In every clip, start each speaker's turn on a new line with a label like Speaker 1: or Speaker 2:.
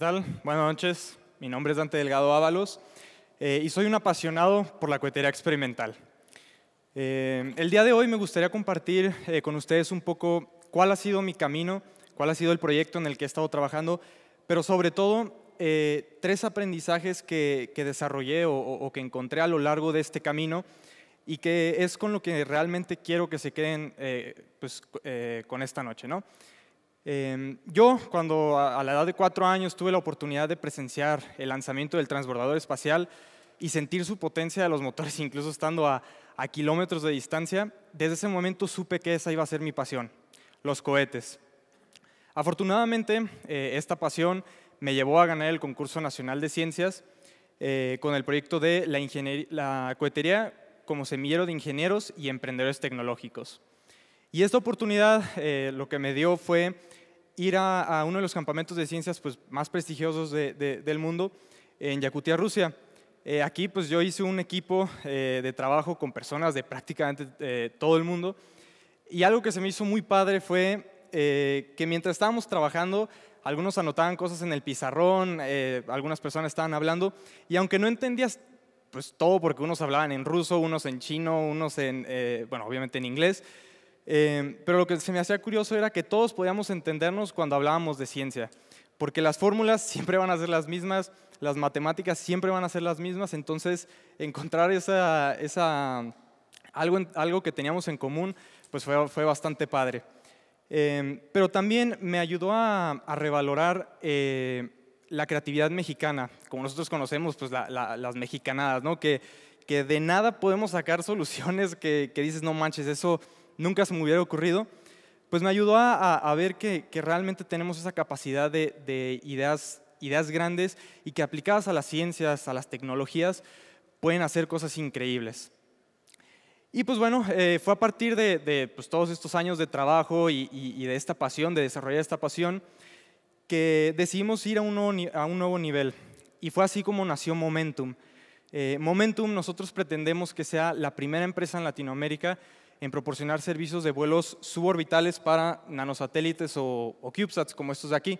Speaker 1: tal? Buenas noches. Mi nombre es Dante Delgado Ábalos eh, y soy un apasionado por la cohetería experimental. Eh, el día de hoy me gustaría compartir eh, con ustedes un poco cuál ha sido mi camino, cuál ha sido el proyecto en el que he estado trabajando, pero sobre todo tres aprendizajes que, desarrollé o, que encontré a lo largo de este camino y que es con lo que realmente quiero que se queden pues, con esta noche. ¿no? Em, yo, cuando a, la edad de cuatro años tuve la oportunidad de presenciar el lanzamiento del transbordador espacial y sentir su potencia de los motores, incluso estando a, kilómetros de distancia, desde ese momento supe que esa iba a ser mi pasión, los cohetes. Afortunadamente, eh, esta pasión me llevó a ganar el concurso nacional de ciencias eh, con el proyecto de la cohetería como semillero de ingenieros y emprendedores tecnológicos. Y esta oportunidad eh, lo que me dio fue ir a, uno de los campamentos de ciencias pues, más prestigiosos del mundo, en Yakutia, Rusia. Eh, aquí pues yo hice un equipo eh, de trabajo con personas de prácticamente todo el mundo y algo que se me hizo muy padre fue que mientras estábamos trabajando, algunos anotaban cosas en el pizarrón, algunas personas estaban hablando y aunque no entendías pues todo porque unos hablaban en ruso, unos en chino, unos en, bueno, obviamente en inglés, Em, pero lo que se me hacía curioso era que todos podíamos entendernos cuando hablábamos de ciencia, porque las fórmulas siempre van a ser las mismas, las matemáticas siempre van a ser las mismas, entonces encontrar esa, esa algo, algo que teníamos en común pues fue, fue bastante padre. Em, pero también me ayudó a, revalorar eh, la creatividad mexicana, como nosotros conocemos pues, las mexicanadas, ¿no? que, que de nada podemos sacar soluciones que, que dices, no manches, eso nunca se me hubiera ocurrido, pues me ayudó a, ver que, realmente tenemos esa capacidad de, ideas, ideas grandes y que aplicadas a las ciencias, a las tecnologías, pueden hacer cosas increíbles. Y pues bueno, eh, fue a partir de, pues, todos estos años de trabajo y, de esta pasión, de desarrollar esta pasión, que decidimos ir a un nuevo, nivel. Y fue así como nació Momentum. Eh, Momentum nosotros pretendemos que sea la primera empresa en Latinoamérica en proporcionar servicios de vuelos suborbitales para nanosatélites o, o CubeSats como estos de aquí.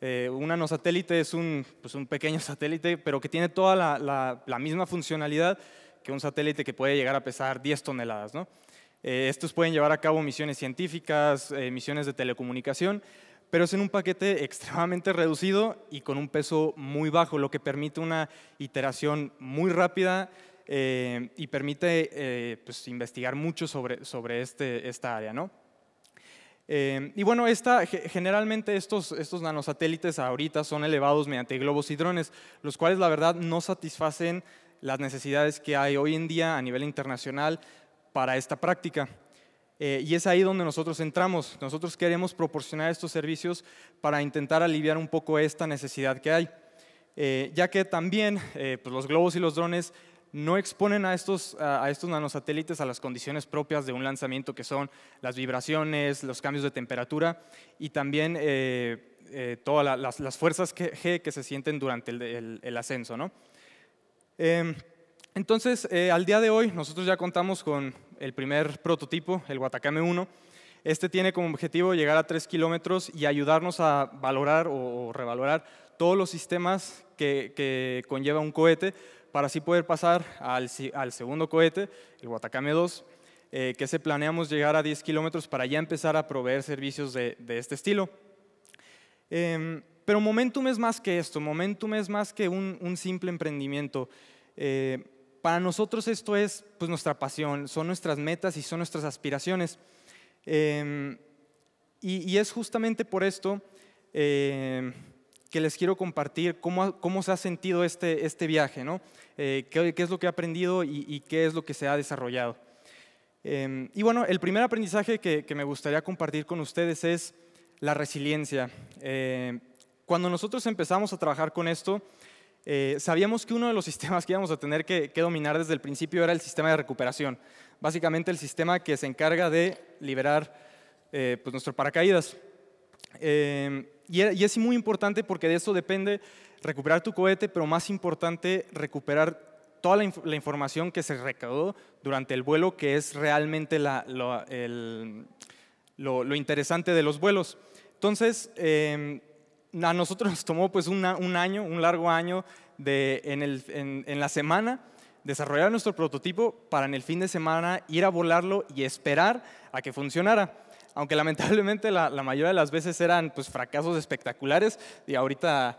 Speaker 1: Eh, un nanosatélite es un, pues, un, pequeño satélite, pero que tiene toda la, la, misma funcionalidad que un satélite que puede llegar a pesar 10 toneladas. ¿no? Eh, estos pueden llevar a cabo misiones científicas, eh, misiones de telecomunicación, pero es en un paquete extremadamente reducido y con un peso muy bajo, lo que permite una iteración muy rápida eh, y permite eh, pues, investigar mucho sobre, sobre este, esta área. ¿no? Eh, y bueno, esta, generalmente estos, estos nanosatélites ahorita son elevados mediante globos y drones, los cuales la verdad no satisfacen las necesidades que hay hoy en día a nivel internacional para esta práctica. y es ahí donde nosotros entramos. Nosotros queremos proporcionar estos servicios para intentar aliviar un poco esta necesidad que hay, ya que también pues los globos y los drones no exponen a estos, a nanosatélites a las condiciones propias de un lanzamiento, que son las vibraciones, los cambios de temperatura y también eh, eh, todas las, fuerzas que, G que se sienten durante el, ascenso. Em, entonces, eh, al día de hoy, nosotros ya contamos con el primer prototipo, el Guatacame 1. Este tiene como objetivo llegar a 3 kilómetros y ayudarnos a valorar o, revalorar todos los sistemas que conlleva un cohete, para así poder pasar al, segundo cohete, el Guatacame 2, eh, que se planeamos llegar a 10 kilómetros para ya empezar a proveer servicios de, este estilo. Em, pero Momentum es más que esto, Momentum es más que un, simple emprendimiento. Eh, para nosotros esto es pues, nuestra pasión, son nuestras metas y son nuestras aspiraciones. Em, y, es justamente por esto eh, les quiero compartir cómo, se ha sentido este, este viaje, ¿no? Eh, qué, qué, es lo que he aprendido y, qué es lo que se ha desarrollado. Em, y bueno, el primer aprendizaje que, me gustaría compartir con ustedes es la resiliencia. Eh, cuando nosotros empezamos a trabajar con esto, eh, sabíamos que uno de los sistemas que íbamos a tener que, dominar desde el principio era el sistema de recuperación. Básicamente el sistema que se encarga de liberar eh, pues nuestro paracaídas. Em, y es muy importante porque de eso depende recuperar tu cohete, pero más importante, recuperar toda la, información que se recaudó durante el vuelo, que es realmente lo, interesante de los vuelos. Entonces, em, a nosotros nos tomó pues un año, un largo año en, la semana desarrollar nuestro prototipo para en el fin de semana ir a volarlo y esperar a que funcionara aunque lamentablemente la, mayoría de las veces eran pues, fracasos espectaculares y ahorita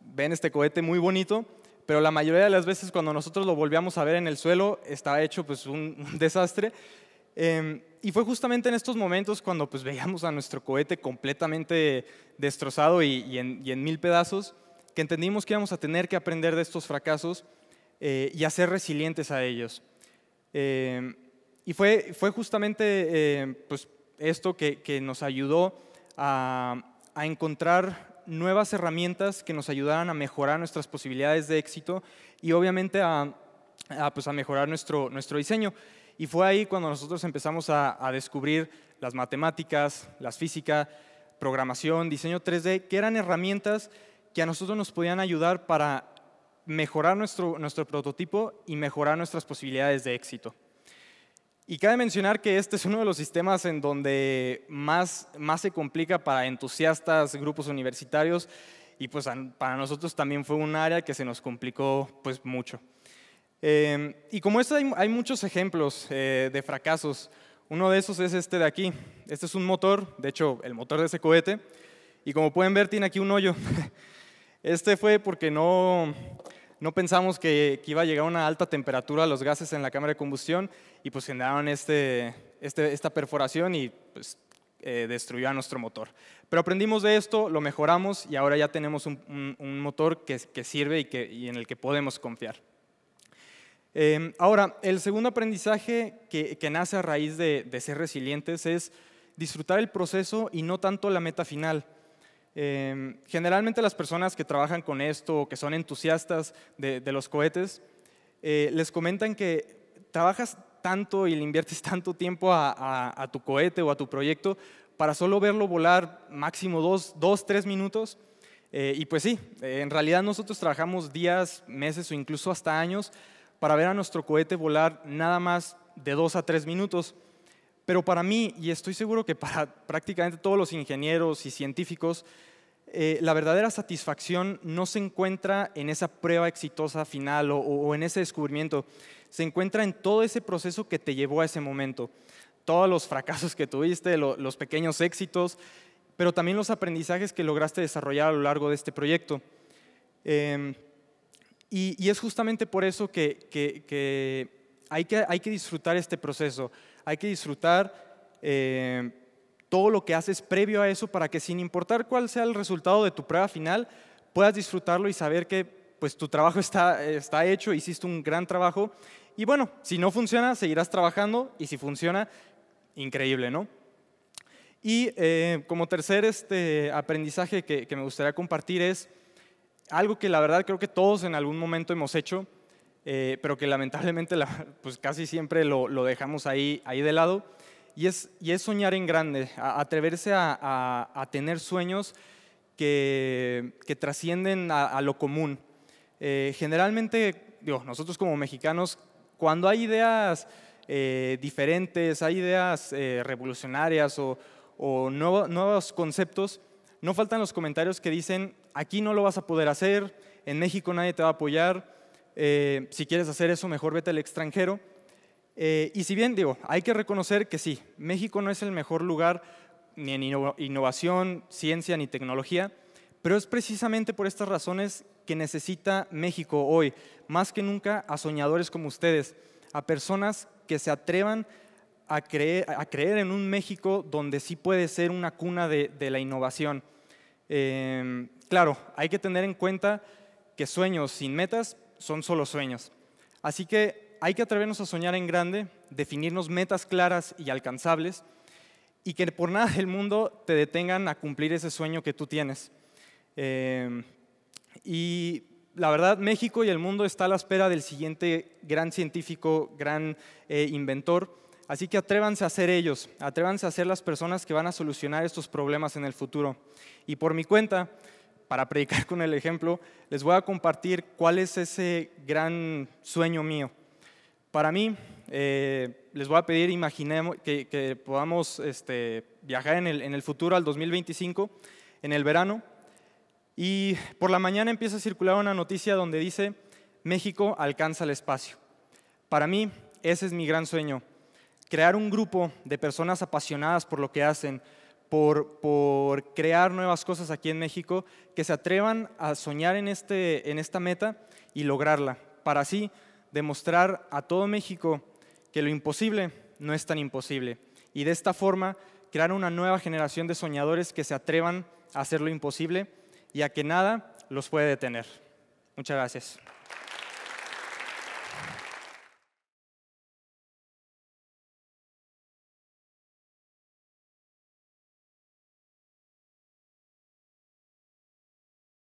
Speaker 1: ven este cohete muy bonito, pero la mayoría de las veces cuando nosotros lo volvíamos a ver en el suelo estaba hecho pues, un, desastre. Em, y fue justamente en estos momentos cuando pues, veíamos a nuestro cohete completamente destrozado y, en, mil pedazos, que entendimos que íbamos a tener que aprender de estos fracasos eh, y a ser resilientes a ellos. Em, y fue, fue justamente eh, pues, esto que, nos ayudó a, encontrar nuevas herramientas que nos ayudaran a mejorar nuestras posibilidades de éxito y obviamente a, pues, mejorar nuestro, diseño. Y fue ahí cuando nosotros empezamos a, descubrir las matemáticas, las físicas, programación, diseño 3D, que eran herramientas que a nosotros nos podían ayudar para mejorar nuestro prototipo y mejorar nuestras posibilidades de éxito. Y cabe mencionar que este es uno de los sistemas en donde más, más se complica para entusiastas, grupos universitarios, y pues para nosotros también fue un área que se nos complicó pues mucho. Em, y como esto hay, hay muchos ejemplos eh, de fracasos. Uno de esos es este de aquí. Este es un motor, de hecho el motor de ese cohete, y como pueden ver tiene aquí un hoyo. Este fue porque no, no pensamos que, iba a llegar una alta temperatura a los gases en la cámara de combustión y pues generaron este, este esta perforación y pues eh, destruyó a nuestro motor. Pero aprendimos de esto, lo mejoramos y ahora ya tenemos un, motor que, sirve y, que, en el que podemos confiar. Em, ahora, el segundo aprendizaje que, nace a raíz de ser resilientes es disfrutar el proceso y no tanto la meta final. Em, generalmente las personas que trabajan con esto o que son entusiastas de, los cohetes, eh, les comentan que trabajas tanto y le inviertes tanto tiempo a, tu cohete o a tu proyecto para solo verlo volar máximo dos, dos tres minutos. Eh, y pues sí, en realidad nosotros trabajamos días, meses o incluso hasta años para ver a nuestro cohete volar nada más de dos a tres minutos. Pero para mí, y estoy seguro que para prácticamente todos los ingenieros y científicos, eh, la verdadera satisfacción no se encuentra en esa prueba exitosa final o, en ese descubrimiento, se encuentra en todo ese proceso que te llevó a ese momento, todos los fracasos que tuviste, los pequeños éxitos, pero también los aprendizajes que lograste desarrollar a lo largo de este proyecto. Em, y, es justamente por eso que, hay que hay que disfrutar este proceso hay que disfrutar eh, todo lo que haces previo a eso para que sin importar cuál sea el resultado de tu prueba final, puedas disfrutarlo y saber que pues, tu trabajo está, está hecho, hiciste un gran trabajo. Y bueno, si no funciona, seguirás trabajando y si funciona, increíble, ¿no? Y eh, como tercer este, aprendizaje que me gustaría compartir es algo que la verdad creo que todos en algún momento hemos hecho eh, pero que lamentablemente pues casi siempre lo, dejamos ahí, ahí de lado. Y es, y es soñar en grande, atreverse a, tener sueños que, que trascienden a, lo común. Eh, generalmente, nosotros como mexicanos, cuando hay ideas eh, diferentes, hay ideas revolucionarias o, o nuevos conceptos, no faltan los comentarios que dicen, aquí no lo vas a poder hacer, en México nadie te va a apoyar, eh, si quieres hacer eso, mejor vete al extranjero. Eh, y si bien digo, hay que reconocer que sí, México no es el mejor lugar ni en innovación, ciencia ni tecnología, pero es precisamente por estas razones que necesita México hoy, más que nunca a soñadores como ustedes, a personas que se atrevan a creer, a creer en un México donde sí puede ser una cuna de, la innovación. Eh, claro, hay que tener en cuenta que sueños sin metas son solo sueños. Así que hay que atrevernos a soñar en grande, definirnos metas claras y alcanzables y que por nada del mundo te detengan a cumplir ese sueño que tú tienes. Em, y la verdad, México y el mundo está a la espera del siguiente gran científico, gran eh, inventor. Así que atrévanse a ser ellos, atrévanse a ser las personas que van a solucionar estos problemas en el futuro. Y por mi cuenta, para predicar con el ejemplo, les voy a compartir cuál es ese gran sueño mío. Para mí, eh, les voy a pedir imaginemos, que, podamos este, viajar en el, en el futuro al 2025, en el verano, y por la mañana empieza a circular una noticia donde dice, México alcanza el espacio. Para mí, ese es mi gran sueño, crear un grupo de personas apasionadas por lo que hacen, por, crear nuevas cosas aquí en México, que se atrevan a soñar en, este, en esta meta y lograrla, para así demostrar a todo México que lo imposible no es tan imposible. Y de esta forma crear una nueva generación de soñadores que se atrevan a hacer lo imposible y a que nada los puede detener. Muchas gracias.